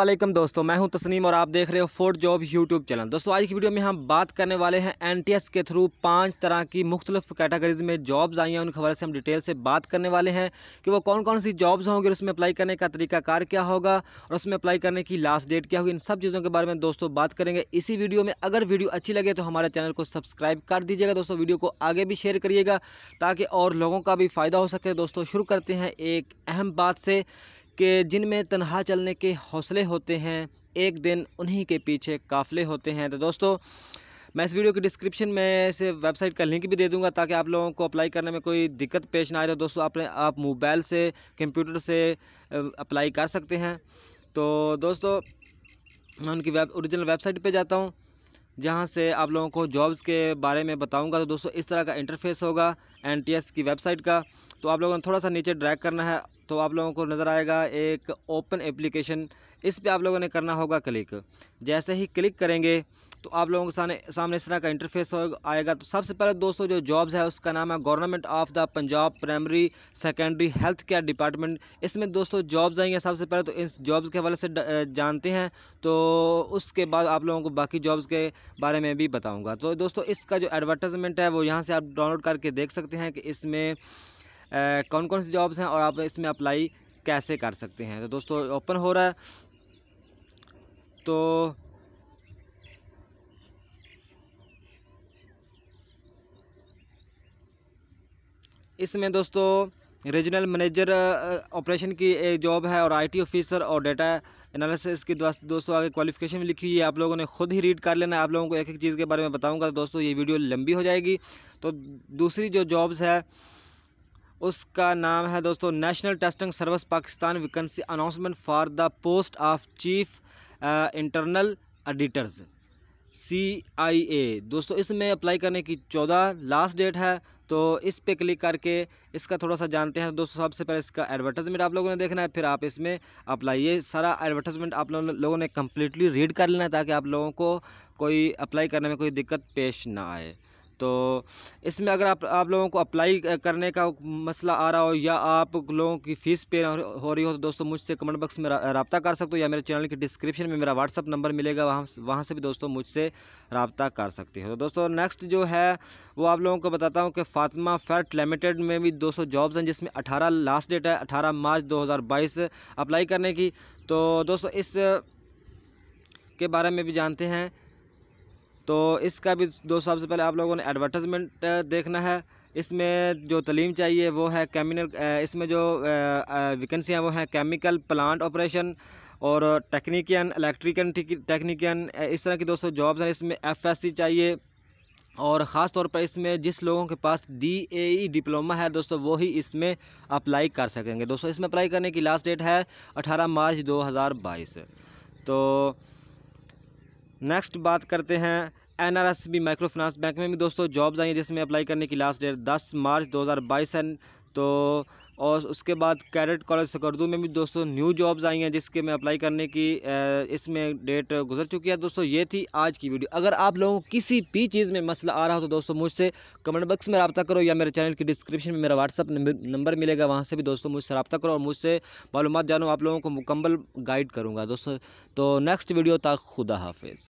असलम दोस्तों मैं हूं तस्नीम और आप देख रहे हो फोर्ट जॉब यूट्यूब चैनल दोस्तों आज की वीडियो में हम बात करने वाले हैं एन के थ्रू पाँच तरह की मुख्तलिफ कैटेगरीज में जॉब्स आई हैं उन खबर से हम डिटेल से बात करने वाले हैं कि वो कौन कौन सी जॉब्स होंगी और उसमें अप्लाई करने का तरीकाकार क्या होगा और उसमें अप्लाई करने की लास्ट डेट क्या होगी इन सब चीज़ों के बारे में दोस्तों बात करेंगे इसी वीडियो में अगर वीडियो अच्छी लगे तो हमारे चैनल को सब्सक्राइब कर दीजिएगा दोस्तों वीडियो को आगे भी शेयर करिएगा ताकि और लोगों का भी फ़ायदा हो सके दोस्तों शुरू करते हैं एक अहम बात से कि जिनमें तनहा चलने के हौसले होते हैं एक दिन उन्हीं के पीछे काफ़ले होते हैं तो दोस्तों मैं इस वीडियो के डिस्क्रिप्शन में से वेबसाइट का लिंक भी दे दूंगा ताकि आप लोगों को अप्लाई करने में कोई दिक्कत पेश ना आए तो दोस्तों आपने आप मोबाइल से कंप्यूटर से अप्लाई कर सकते हैं तो दोस्तों मैं उनकी वेब ओरिजिनल वेबसाइट पे जाता हूँ जहाँ से आप लोगों को जॉब्स के बारे में बताऊँगा तो दोस्तों इस तरह का इंटरफेस होगा एन की वेबसाइट का तो आप लोगों ने थोड़ा सा नीचे ड्रैक करना है तो आप लोगों को नज़र आएगा एक ओपन एप्लीकेशन इस पर आप लोगों ने करना होगा क्लिक जैसे ही क्लिक करेंगे तो आप लोगों के सामने सामने इस तरह का इंटरफेस आएगा तो सबसे पहले दोस्तों जो जॉब्स है उसका नाम है government of the Punjab primary secondary health care department इसमें दोस्तों जॉब्स आएंगे सबसे पहले तो इस जॉब्स के हवाले से जानते हैं तो उसके बाद आप लोगों को बाकी जॉब्स के बारे में भी बताऊँगा तो दोस्तों इसका जो एडवर्टाइजमेंट है वो यहाँ से आप डाउनलोड करके देख सकते हैं कि इसमें कौन कौन से जॉब्स हैं और आप इसमें अप्लाई कैसे कर सकते हैं तो दोस्तों ओपन हो रहा है तो इसमें दोस्तों रीजनल मैनेजर ऑपरेशन की एक जॉब है और आईटी ऑफिसर और डेटा एनालिसिस की दोस्तों आगे क्वालिफिकेशन भी लिखी हुई है आप लोगों ने खुद ही रीड कर लेना है आप लोगों को एक एक चीज़ के बारे में बताऊंगा तो दोस्तों ये वीडियो लंबी हो जाएगी तो दूसरी जो जॉब्स है उसका नाम है दोस्तों national testing service Pakistan vacancy announcement for the post of chief internal editors C I A दोस्तों इसमें अप्लाई करने की चौदह लास्ट डेट है तो इस पे क्लिक करके इसका थोड़ा सा जानते हैं दोस्तों सबसे पहले इसका एडवर्टाइजमेंट आप लोगों ने देखना है फिर आप इसमें अप्लाई ये सारा एडवर्टाइजमेंट आप लोगों ने कम्प्लीटली रीड कर लेना है ताकि आप लोगों को कोई अप्लाई करने में कोई दिक्कत पेश ना आए तो इसमें अगर आप आप लोगों को अप्लाई करने का मसला आ रहा हो या आप लोगों की फ़ीस पे हो रही हो तो दोस्तों मुझसे कमेंट बॉक्स में रबता कर सकते हो या मेरे चैनल के डिस्क्रिप्शन में मेरा व्हाट्सअप नंबर मिलेगा वहाँ वहाँ से भी दोस्तों मुझसे रबता कर सकते हो तो दोस्तों नेक्स्ट जो है वो आप लोगों को बताता हूँ कि फातिमा फैट लिमिटेड में भी दो जॉब्स हैं जिसमें अठारह लास्ट डेट है अठारह मार्च दो अप्लाई करने की तो दोस्तों इस के बारे में भी जानते हैं तो इसका भी दोस्तों सबसे पहले आप लोगों ने एडवर्टाइजमेंट देखना है इसमें जो तलीम चाहिए वो है केमिनल इसमें जो वैकेंसियाँ वो हैं केमिकल प्लांट ऑपरेशन और टेक्निकन इलेक्ट्रिकन टेक्निकन इस तरह की दोस्तों जॉब्स हैं इसमें एफएससी चाहिए और ख़ास तौर पर इसमें जिस लोगों के पास डी ए ई डिप्लोमा है दोस्तों वो ही इसमें अप्लाई कर सकेंगे दोस्तों इसमें अप्लाई करने की लास्ट डेट है अठारह मार्च दो हज़ार बाईस तो नेक्स्ट बात करते हैं N R S B micro finance bank में भी दोस्तों जॉब्स आई हैं जिसमें अप्लाई करने की लास्ट डेट 10 मार्च 2022 है तो और उसके बाद कैडेट कॉलेज सकरदू में भी दोस्तों न्यू जॉब्स आई हैं जिसके मैं अप्लाई करने की इसमें डेट गुजर चुकी है दोस्तों ये थी आज की वीडियो अगर आप लोगों को किसी भी चीज़ में मसला आ रहा हो तो दोस्तों मुझसे कमेंट बॉक्स में रबता करो या मेरे चैनल की डिस्क्रिप्शन में मेरा व्हाट्सअप नंबर मिलेगा वहाँ से भी दोस्तों मुझसे रबता करो और मुझसे मालूम जानो आप लोगों को मुकम्मल गाइड करूँगा दोस्तों तो नेक्स्ट वीडियो तक खुदा हाफिज़